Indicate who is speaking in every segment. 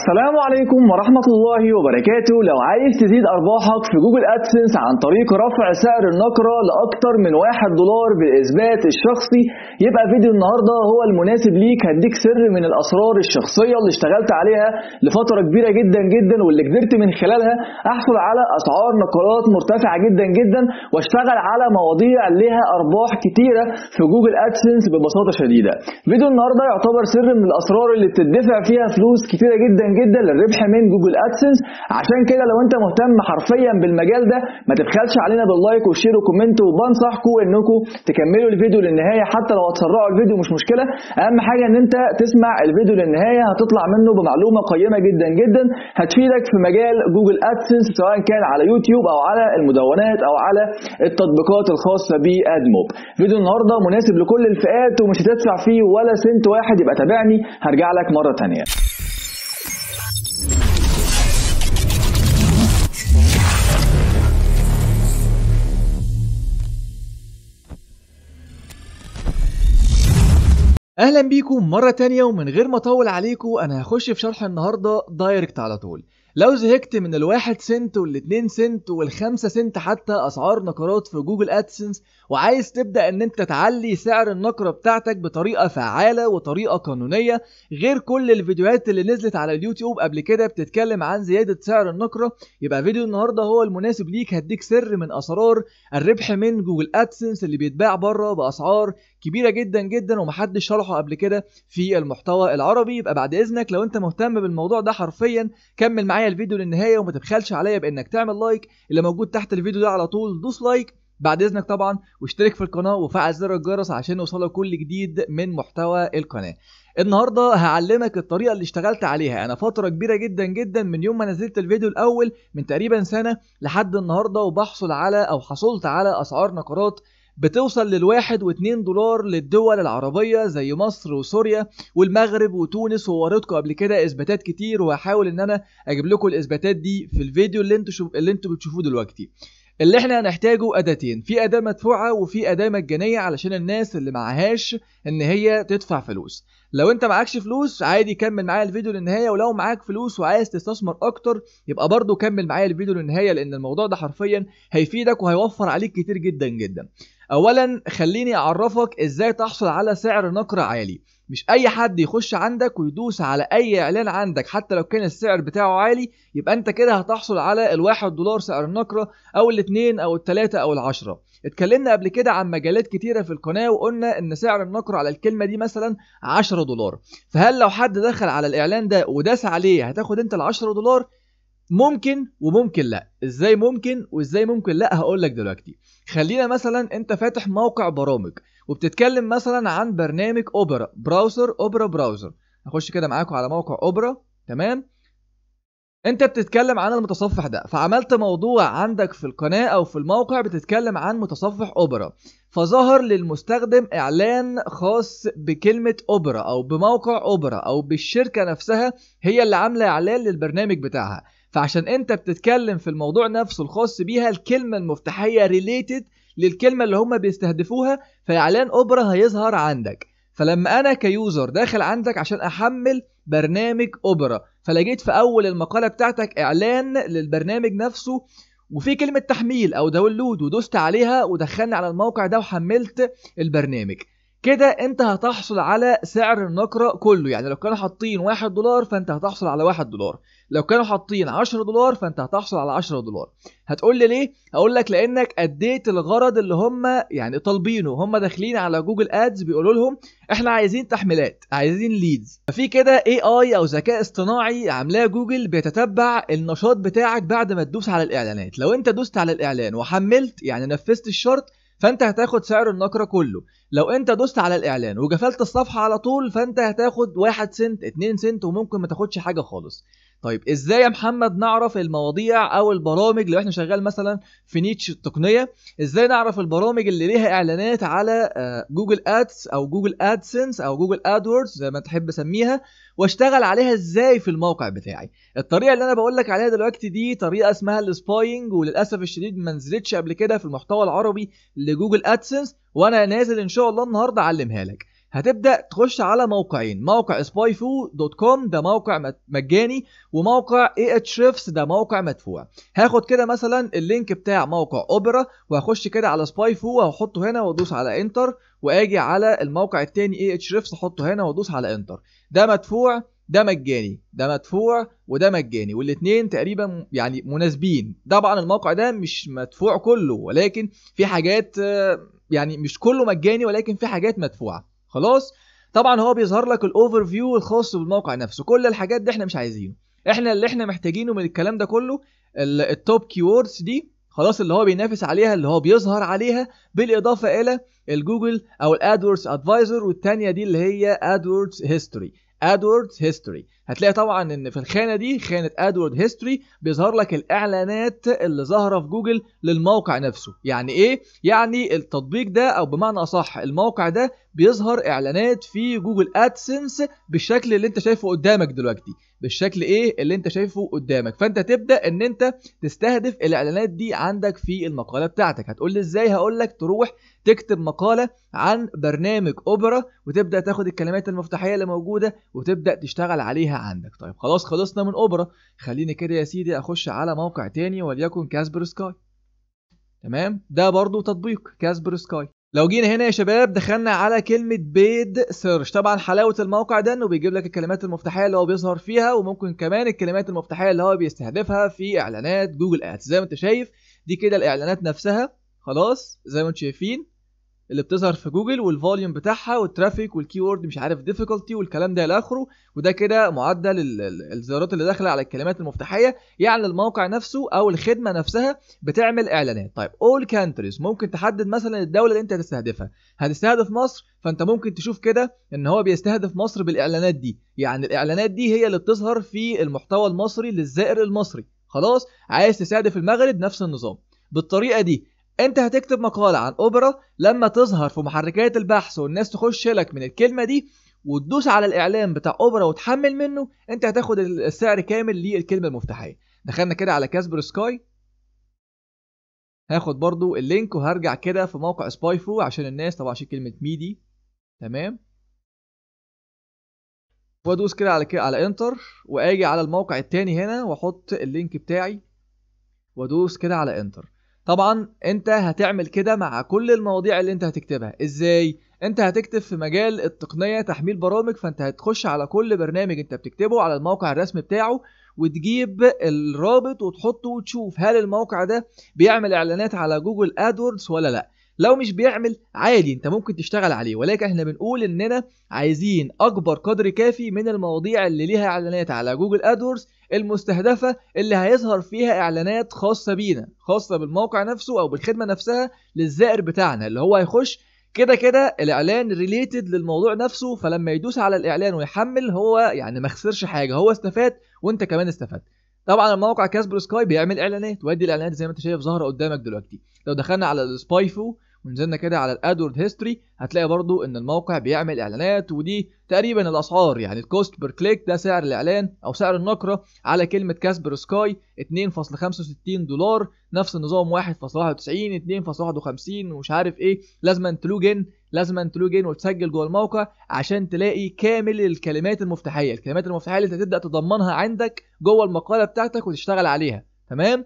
Speaker 1: السلام عليكم ورحمة الله وبركاته لو عايز تزيد أرباحك في جوجل أدسنس عن طريق رفع سعر النقرة لأكثر من واحد دولار بالإثبات الشخصي يبقى فيديو النهاردة هو المناسب ليك هديك سر من الأسرار الشخصية اللي اشتغلت عليها لفترة كبيرة جدا جدا واللي قدرت من خلالها أحصل على أسعار نقرات مرتفعة جدا جدا واشتغل على مواضيع لها أرباح كتيرة في جوجل أدسنس ببساطة شديدة فيديو النهاردة يعتبر سر من الأسرار اللي بتدفع فيها فلوس كتيرة جدا جدا للربح من جوجل ادسنس عشان كده لو انت مهتم حرفيا بالمجال ده ما تبخلش علينا باللايك والشير وكومنت وبنصحكم انكم تكملوا الفيديو للنهايه حتى لو هتسرعوا الفيديو مش مشكله اهم حاجه ان انت تسمع الفيديو للنهايه هتطلع منه بمعلومه قيمه جدا جدا هتفيدك في مجال جوجل ادسنس سواء كان على يوتيوب او على المدونات او على التطبيقات الخاصه بادموب فيديو النهارده مناسب لكل الفئات ومش هتدفع فيه ولا سنت واحد يبقى تابعني هرجع لك مره ثانيه
Speaker 2: اهلا بيكم مره تانية ومن غير ما اطول عليكم انا هخش في شرح النهارده دايركت على طول لو زهقت من الواحد سنت والاتنين سنت والخمسة سنت حتى أسعار نقرات في جوجل أدسنس وعايز تبدأ إن أنت تعلي سعر النقرة بتاعتك بطريقة فعالة وطريقة قانونية غير كل الفيديوهات اللي نزلت على اليوتيوب قبل كده بتتكلم عن زيادة سعر النقرة يبقى فيديو النهاردة هو المناسب ليك هديك سر من أسرار الربح من جوجل أدسنس اللي بيتباع بره بأسعار كبيرة جدا جدا ومحدش شرحه قبل كده في المحتوى العربي يبقى بعد إذنك لو أنت مهتم بالموضوع ده حرفيا كمل معايا معايا الفيديو للنهايه وما تبخلش عليا بانك تعمل لايك اللي موجود تحت الفيديو ده على طول دوس لايك بعد اذنك طبعا واشترك في القناه وفعل زر الجرس عشان يوصلك كل جديد من محتوى القناه النهارده هعلمك الطريقه اللي اشتغلت عليها انا فتره كبيره جدا جدا من يوم ما نزلت الفيديو الاول من تقريبا سنه لحد النهارده وبحصل على او حصلت على اسعار نقرات بتوصل للواحد واتنين دولار للدول العربية زي مصر وسوريا والمغرب وتونس ووريتكم قبل كده اثباتات كتير وهحاول ان انا اجيب لكم الاثباتات دي في الفيديو اللي انتوا شوف... اللي انتوا بتشوفوه دلوقتي اللي احنا هنحتاجه اداتين في اداه مدفوعه وفي اداه مجانيه علشان الناس اللي معهاش ان هي تدفع فلوس لو انت معكش فلوس عادي كمل معايا الفيديو للنهايه ولو معاك فلوس وعايز تستثمر اكتر يبقى برضو كمل معايا الفيديو للنهايه لان الموضوع ده حرفيا هيفيدك وهيوفر عليك كتير جدا جدا اولا خليني اعرفك ازاي تحصل على سعر نقر عالي مش اي حد يخش عندك ويدوس على اي اعلان عندك حتى لو كان السعر بتاعه عالي يبقى انت كده هتحصل على الواحد دولار سعر النقرة او الاتنين او التلاتة او العشرة اتكلمنا قبل كده عن مجالات كتيرة في القناة وقلنا ان سعر النقرة على الكلمة دي مثلا 10 دولار فهل لو حد دخل على الاعلان ده وداس عليه هتاخد انت العشرة 10 دولار ممكن وممكن لا ازاي ممكن وازاي ممكن لا هقول لك دلوقتي خلينا مثلا انت فاتح موقع برامج وبتتكلم مثلا عن برنامج اوبرا براوزر اوبرا براوزر هخش كده معاكم على موقع اوبرا تمام انت بتتكلم عن المتصفح ده فعملت موضوع عندك في القناه او في الموقع بتتكلم عن متصفح اوبرا فظهر للمستخدم اعلان خاص بكلمه اوبرا او بموقع اوبرا او بالشركه نفسها هي اللي عامله اعلان للبرنامج بتاعها فعشان انت بتتكلم في الموضوع نفسه الخاص بيها الكلمه المفتاحيه ريليتد للكلمه اللي هم بيستهدفوها فاعلان اوبرا هيظهر عندك فلما انا كيوزر داخل عندك عشان احمل برنامج اوبرا فلقيت في اول المقاله بتاعتك اعلان للبرنامج نفسه وفي كلمة تحميل أو داونلود ودوست عليها ودخلني على الموقع ده وحملت البرنامج كده انت هتحصل على سعر النقرة كله يعني لو كانوا حاطين 1 دولار فانت هتحصل على 1 دولار لو كانوا حاطين 10 دولار فانت هتحصل على 10 دولار هتقول لي ليه هقول لك لانك اديت الغرض اللي هم يعني طالبينه هم داخلين على جوجل ادز بيقولوا لهم احنا عايزين تحميلات عايزين ليدز ففي كده اي اي او ذكاء اصطناعي عاملاه جوجل بيتتبع النشاط بتاعك بعد ما تدوس على الاعلانات لو انت دوست على الاعلان وحملت يعني نفذت الشرط فانت هتاخد سعر النقره كله لو انت دوست على الاعلان وقفلت الصفحه على طول فانت هتاخد 1 سنت 2 سنت وممكن ما تاخدش حاجه خالص طيب ازاي يا محمد نعرف المواضيع او البرامج لو احنا شغال مثلا في نيتش التقنيه ازاي نعرف البرامج اللي ليها اعلانات على آه، جوجل ادس او جوجل ادسنس او جوجل ادوردز زي ما تحب اسميها واشتغل عليها ازاي في الموقع بتاعي الطريقه اللي انا بقول لك عليها دلوقتي دي طريقه اسمها السباينج وللاسف الشديد ما نزلتش قبل كده في المحتوى العربي لجوجل ادسنس وانا نازل ان شاء الله النهارده اعلمها لك هتبدا تخش على موقعين موقع سبايفو دوت كوم ده موقع مجاني وموقع اي اتش ريفس ده موقع مدفوع هاخد كده مثلا اللينك بتاع موقع اوبرا وهخش كده على سبايفو وهحطه هنا وادوس على انتر واجي على الموقع التاني اي اتش ريفس احطه هنا وادوس على انتر ده مدفوع ده مجاني ده مدفوع وده مجاني والاثنين تقريبا يعني مناسبين طبعا الموقع ده مش مدفوع كله ولكن في حاجات آه، يعني مش كله مجاني ولكن في حاجات مدفوعه خلاص طبعا هو بيظهر لك الاوفر فيو الخاص بالموقع نفسه كل الحاجات دي احنا مش عايزينه احنا اللي احنا محتاجينه من الكلام ده كله التوب كيوردز دي خلاص اللي هو بينافس عليها اللي هو بيظهر عليها بالاضافه الى الجوجل او الادوردز ادفايزر والثانيه دي اللي هي ادوردز هيستوري ادورد هيستوري هتلاقي طبعا ان في الخانه دي خانه ادورد هيستوري بيظهر لك الاعلانات اللي ظاهره في جوجل للموقع نفسه يعني ايه يعني التطبيق ده او بمعنى اصح الموقع ده بيظهر اعلانات في جوجل ادسنس بالشكل اللي انت شايفه قدامك دلوقتي بالشكل ايه اللي انت شايفه قدامك فانت تبدا ان انت تستهدف الاعلانات دي عندك في المقاله بتاعتك هتقول لي ازاي هقول لك تروح تكتب مقاله عن برنامج اوبرا وتبدا تاخد الكلمات المفتاحيه اللي موجوده وتبدا تشتغل عليها عندك طيب خلاص خلصنا من اوبرا خليني كده يا سيدي اخش على موقع تاني وليكن كاسبر سكاي تمام ده برضو تطبيق كاسبر سكاي لو جينا هنا يا شباب دخلنا على كلمة بيد سيرش طبعا حلاوة الموقع ده انه بيجيب لك الكلمات المفتاحية اللي هو بيظهر فيها وممكن كمان الكلمات المفتاحية اللي هو بيستهدفها في اعلانات جوجل ادز زي ما انت شايف دي كده الاعلانات نفسها خلاص زي ما انتم شايفين اللي بتظهر في جوجل والفوليوم بتاعها والترافيك والكيورد مش عارف ديفيكولتي والكلام ده الى اخره وده كده معدل الزيارات اللي داخله على الكلمات المفتاحيه يعني الموقع نفسه او الخدمه نفسها بتعمل اعلانات طيب اول كانتريز ممكن تحدد مثلا الدوله اللي انت هتستهدفها هتستهدف مصر فانت ممكن تشوف كده ان هو بيستهدف مصر بالاعلانات دي يعني الاعلانات دي هي اللي بتظهر في المحتوى المصري للزائر المصري خلاص عايز تستهدف المغرب نفس النظام بالطريقه دي انت هتكتب مقالة عن اوبرا لما تظهر في محركات البحث والناس تخش لك من الكلمة دي وتدوس على الاعلان بتاع اوبرا وتحمل منه انت هتاخد السعر كامل للكلمة المفتاحية دخلنا كده على كاسبر سكاي هاخد برضو اللينك وهرجع كده في موقع سباي فو عشان الناس طبعا عشان كلمة ميدي تمام وادوس كده على كده على انتر واجي على الموقع التاني هنا واحط اللينك بتاعي وادوس كده على انتر طبعا انت هتعمل كده مع كل المواضيع اللي انت هتكتبها ازاي انت هتكتب في مجال التقنيه تحميل برامج فانت هتخش على كل برنامج انت بتكتبه على الموقع الرسمي بتاعه وتجيب الرابط وتحطه وتشوف هل الموقع ده بيعمل اعلانات على جوجل ادوردز ولا لا لو مش بيعمل عادي انت ممكن تشتغل عليه ولكن احنا بنقول اننا عايزين اكبر قدر كافي من المواضيع اللي ليها اعلانات على جوجل ادوردز المستهدفه اللي هيظهر فيها اعلانات خاصه بينا خاصه بالموقع نفسه او بالخدمه نفسها للزائر بتاعنا اللي هو هيخش كده كده الاعلان ريليتد للموضوع نفسه فلما يدوس على الاعلان ويحمل هو يعني ما خسرش حاجه هو استفاد وانت كمان استفدت طبعا الموقع كاسبر سكاي بيعمل اعلانات وادي الاعلانات زي ما انت شايف ظاهره قدامك دلوقتي لو دخلنا على سبايفو ونزلنا كده على الادورد هيستوري هتلاقي برضو ان الموقع بيعمل اعلانات ودي تقريبا الاسعار يعني الكوست بير كليك ده سعر الاعلان او سعر النقره على كلمه كاسبر سكاي 2.65 دولار نفس النظام 1.91 2.51 ومش عارف ايه لازم تلوجن لازم ان وتسجل جوه الموقع عشان تلاقي كامل الكلمات المفتاحيه الكلمات المفتاحيه اللي انت تبدا تضمنها عندك جوه المقاله بتاعتك وتشتغل عليها تمام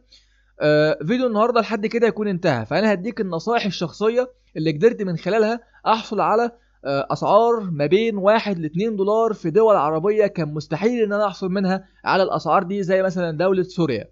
Speaker 2: آه، فيديو النهارده لحد كده يكون انتهى فانا هديك النصائح الشخصيه اللي قدرت من خلالها احصل على آه، اسعار ما بين 1 ل 2 دولار في دول عربيه كان مستحيل ان انا احصل منها على الاسعار دي زي مثلا دوله سوريا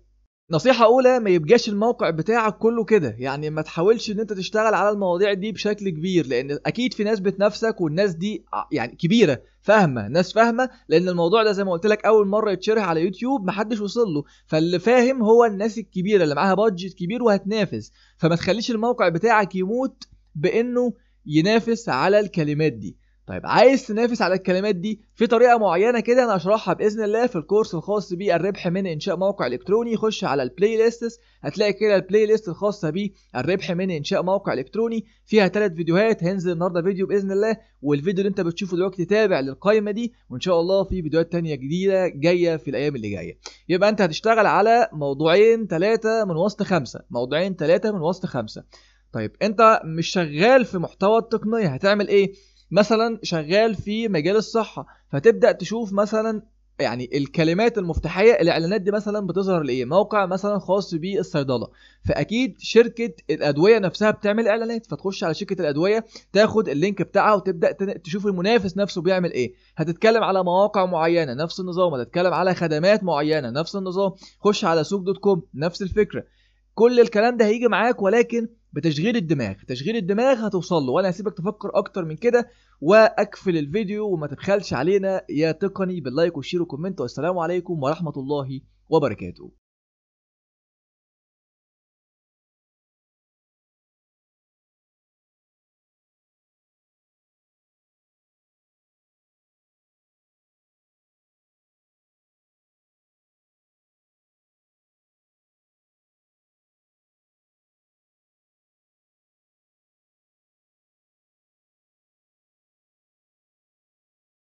Speaker 2: نصيحة أولى ما يبقاش الموقع بتاعك كله كده يعني ما تحاولش إن أنت تشتغل على المواضيع دي بشكل كبير لأن أكيد في ناس بتنافسك والناس دي آه، يعني كبيرة فاهمه ناس فاهمه لان الموضوع ده زي ما قلت لك اول مره يتشرح على يوتيوب محدش وصل له فاللي فاهم هو الناس الكبيره اللي معاها بادجت كبير وهتنافس فما تخليش الموقع بتاعك يموت بانه ينافس على الكلمات دي طيب عايز تنافس على الكلمات دي في طريقه معينه كده انا هشرحها باذن الله في الكورس الخاص بالربح من انشاء موقع الكتروني خش على البلاي ليست هتلاقي كده البلاي ليست الخاصه بالربح من انشاء موقع الكتروني فيها ثلاث فيديوهات هينزل النهارده فيديو باذن الله والفيديو اللي انت بتشوفه دلوقتي تابع للقائمه دي وان شاء الله في فيديوهات تانية جديده جايه في الايام اللي جايه يبقى انت هتشتغل على موضوعين ثلاثه من وسط خمسه موضوعين ثلاثه من وسط خمسه طيب انت مش شغال في محتوى التقنيه هتعمل ايه مثلا شغال في مجال الصحه فتبدا تشوف مثلا يعني الكلمات المفتاحيه الاعلانات دي مثلا بتظهر لايه موقع مثلا خاص بالصيدله فاكيد شركه الادويه نفسها بتعمل اعلانات فتخش على شركه الادويه تاخد اللينك بتاعها وتبدا تشوف المنافس نفسه بيعمل ايه هتتكلم على مواقع معينه نفس النظام هتتكلم على خدمات معينه نفس النظام خش على سوق دوت كوم نفس الفكره كل الكلام ده هيجي معاك ولكن بتشغيل الدماغ تشغيل الدماغ هتوصل له وانا هسيبك تفكر اكتر من كده واقفل الفيديو وما تبخلش علينا يا تقني باللايك والشير وكومنت والسلام عليكم
Speaker 1: ورحمه الله وبركاته